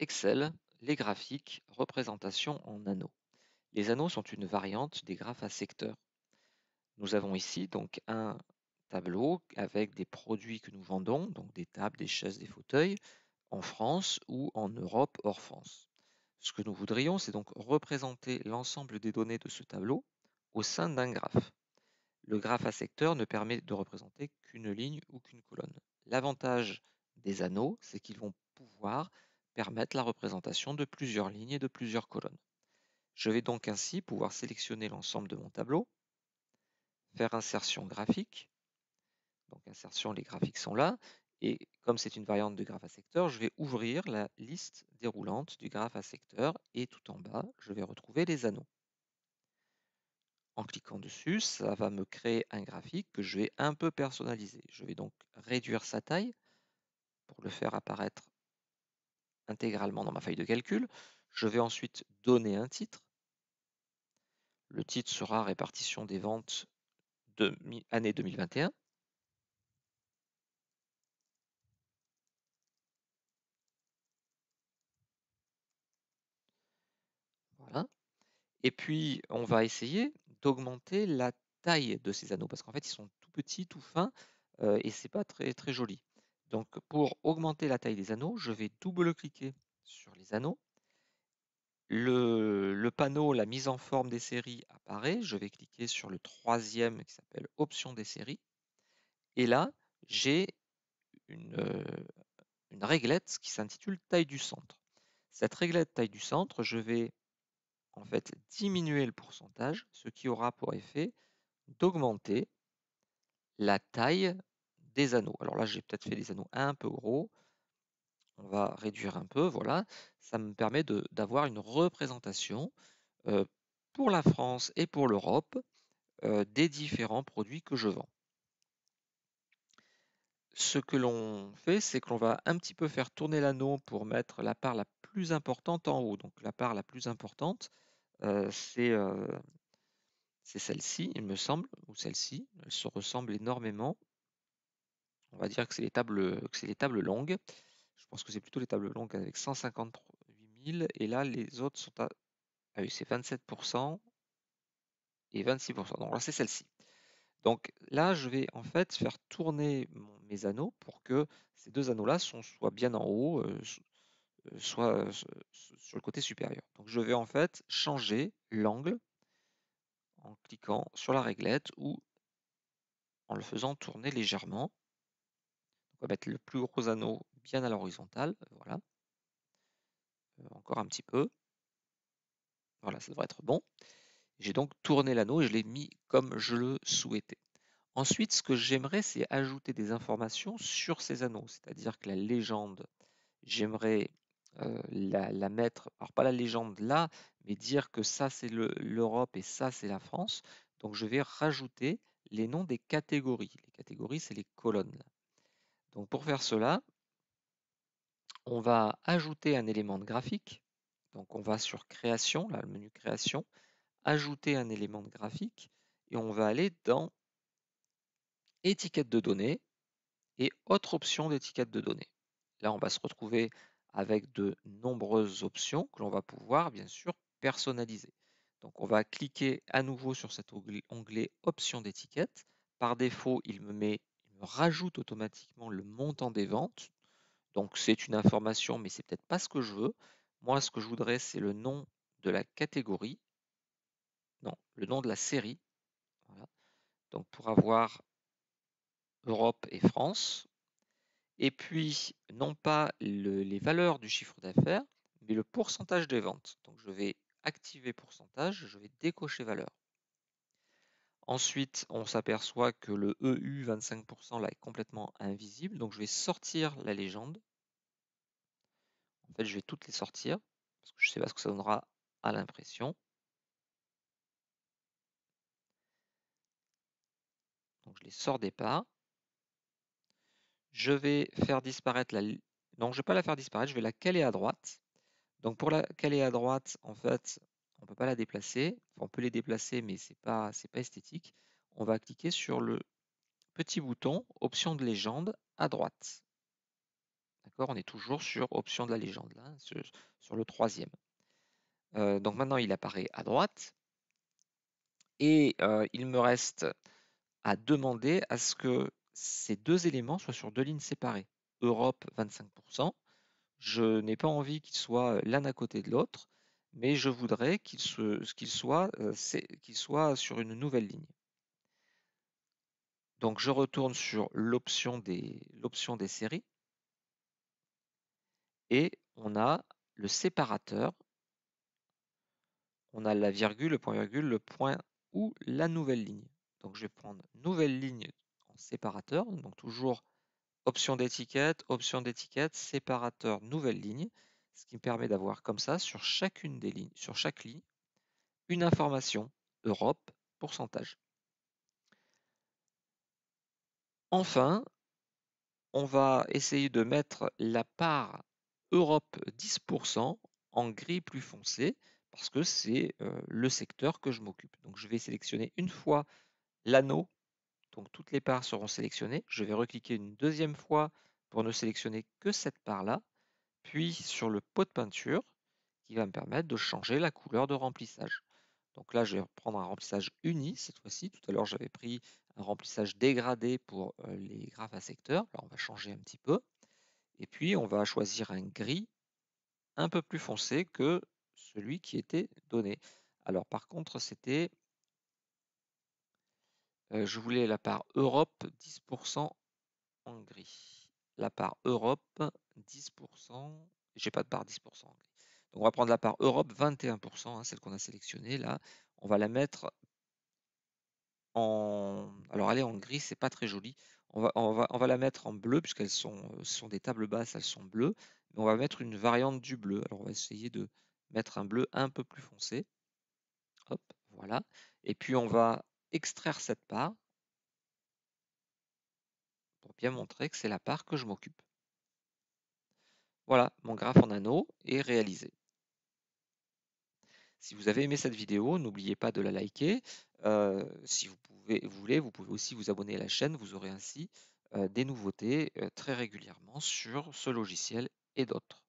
Excel, les graphiques, représentation en anneaux. Les anneaux sont une variante des graphes à secteur. Nous avons ici donc un tableau avec des produits que nous vendons, donc des tables, des chaises, des fauteuils, en France ou en Europe hors France. Ce que nous voudrions, c'est donc représenter l'ensemble des données de ce tableau au sein d'un graphe. Le graphe à secteur ne permet de représenter qu'une ligne ou qu'une colonne. L'avantage des anneaux, c'est qu'ils vont pouvoir Permettre la représentation de plusieurs lignes et de plusieurs colonnes. Je vais donc ainsi pouvoir sélectionner l'ensemble de mon tableau, faire insertion graphique, donc insertion, les graphiques sont là, et comme c'est une variante de graphe à secteur, je vais ouvrir la liste déroulante du graphe à secteur et tout en bas, je vais retrouver les anneaux. En cliquant dessus, ça va me créer un graphique que je vais un peu personnaliser. Je vais donc réduire sa taille pour le faire apparaître intégralement dans ma feuille de calcul. Je vais ensuite donner un titre. Le titre sera répartition des ventes de année 2021. Voilà. Et puis, on va essayer d'augmenter la taille de ces anneaux parce qu'en fait, ils sont tout petits, tout fins euh, et et n'est pas très, très joli. Donc pour augmenter la taille des anneaux, je vais double-cliquer sur les anneaux. Le, panneau, la mise en forme des séries apparaît. Je vais cliquer sur le troisième qui s'appelle Options des séries. Et là, j'ai une, euh, une réglette qui s'intitule Taille du centre. Cette réglette taille du centre, je vais en fait diminuer le pourcentage, ce qui aura pour effet d'augmenter la taille anneaux. Alors là, j'ai peut-être fait des anneaux un peu gros. On va réduire un peu, voilà. Ça me permet d'avoir une représentation pour la France et pour l'Europe des différents produits que je vends. Ce que l'on fait, c'est qu'on va un petit peu faire tourner l'anneau pour mettre la part la plus importante en haut. Donc la part la plus importante, c'est c'est celle-ci, il me semble, ou celle-ci, elles se ressemblent énormément on va dire que c'est les tables, longues. Je pense que c'est plutôt les tables longues avec 158 000. Et là, les autres sont à, 27% ah et 26%. Donc là, c'est celle-ci. Donc là, je vais en fait faire tourner mes anneaux pour que ces deux anneaux-là soient bien en haut, euh, euh, soit euh, sur le côté supérieur. Donc je vais en fait changer l'angle en cliquant sur la réglette ou en le faisant tourner légèrement. On va mettre le plus gros anneau bien à l'horizontale, euh, voilà. Euh, encore un petit peu. Voilà, ça devrait être bon. J'ai donc tourné l'anneau et je l'ai mis comme je le souhaitais. Ensuite, ce que j'aimerais, c'est ajouter des informations sur ces anneaux, c'est-à-dire que la légende, j'aimerais euh, la, mettre, alors pas la légende là, mais dire que ça c'est l'Europe et ça c'est la France. Donc je vais rajouter les noms des catégories. Les catégories, c'est les colonnes. Là. Donc pour faire cela, on va ajouter un élément de graphique. Donc on va sur création, là le menu création, ajouter un élément de graphique et on va aller dans étiquette de données et autres option d'étiquette de données. Là on va se retrouver avec de nombreuses options que l'on va pouvoir bien sûr personnaliser. Donc on va cliquer à nouveau sur cet onglet options d'étiquette. Par défaut, il me met rajoute automatiquement le montant des ventes. Donc c'est une information, mais c'est peut-être pas ce que je veux. Moi, ce que je voudrais, c'est le nom de la catégorie. Non, le nom de la série. Donc pour avoir Europe et France. Et puis, non pas les valeurs du chiffre d'affaires, mais le pourcentage des ventes. Donc je vais activer pourcentage, je vais décocher valeur. Ensuite, on s'aperçoit que le EU 25% là est complètement invisible. Donc je vais sortir la légende. En fait, je vais toutes les sortir parce que je ne sais pas ce que ça donnera à l'impression. Donc je les sors des pas. Je vais faire disparaître la... Non, je ne vais pas la faire disparaître, je vais la caler à droite. Donc pour la caler à droite, en fait, on peut pas la déplacer. on peut les déplacer, mais c'est pas c'est pas esthétique. On va cliquer sur le petit bouton option de légende à droite. D'accord, on est toujours sur option de la légende là, sur, le troisième. Euh, donc maintenant il apparaît à droite et euh, il me reste à demander à ce que ces deux éléments soient sur deux lignes séparées. Europe 25%. Je n'ai pas envie qu'ils soient euh, l'un à côté de l'autre mais je voudrais qu'il soit, sur une nouvelle ligne. Donc je retourne sur l'option des, des séries et on a le séparateur, on a la virgule, le point-virgule, le point ou la nouvelle ligne. Donc je vais prendre nouvelle ligne en séparateur, donc toujours option d'étiquette, option d'étiquette, séparateur, nouvelle ligne ce qui me permet d'avoir comme ça sur chacune des lignes, sur chaque ligne, une information Europe pourcentage. Enfin, on va essayer de mettre la part Europe 10% en gris plus foncé parce que c'est euh, le secteur que je m'occupe. Donc je vais sélectionner une fois l'anneau, donc toutes les parts seront sélectionnées. Je vais recliquer une deuxième fois pour ne sélectionner que cette part-là puis sur le pot de peinture qui va me permettre de changer la couleur de remplissage. Donc là, je vais prendre un remplissage uni cette fois-ci. Tout à l'heure, j'avais pris un remplissage dégradé pour euh, les graphes à secteur. Là, on va changer un petit peu. Et puis, on va choisir un gris un peu plus foncé que celui qui était donné. Alors, par contre, c'était... Euh, je voulais la part Europe 10% en gris la part Europe 10%. J'ai pas de part 10%. Donc on va prendre la part Europe 21%, hein, celle qu'on a sélectionnée là. On va la mettre en. Alors elle en gris, c'est pas très joli. On va, va, on va la mettre en bleu puisqu'elles sont, euh, sont des tables basses, elles sont bleues. Mais on va mettre une variante du bleu. Alors on va essayer de mettre un bleu un peu plus foncé. Hop, voilà. Et puis on va extraire cette part bien montrer que c'est la part que je m'occupe. Voilà, mon graphe en anneau est réalisé. Si vous avez aimé cette vidéo, n'oubliez pas de la liker. Euh, si vous, pouvez, voulez, vous pouvez aussi vous abonner à la chaîne. Vous aurez ainsi euh, des nouveautés euh, très régulièrement sur ce logiciel et d'autres.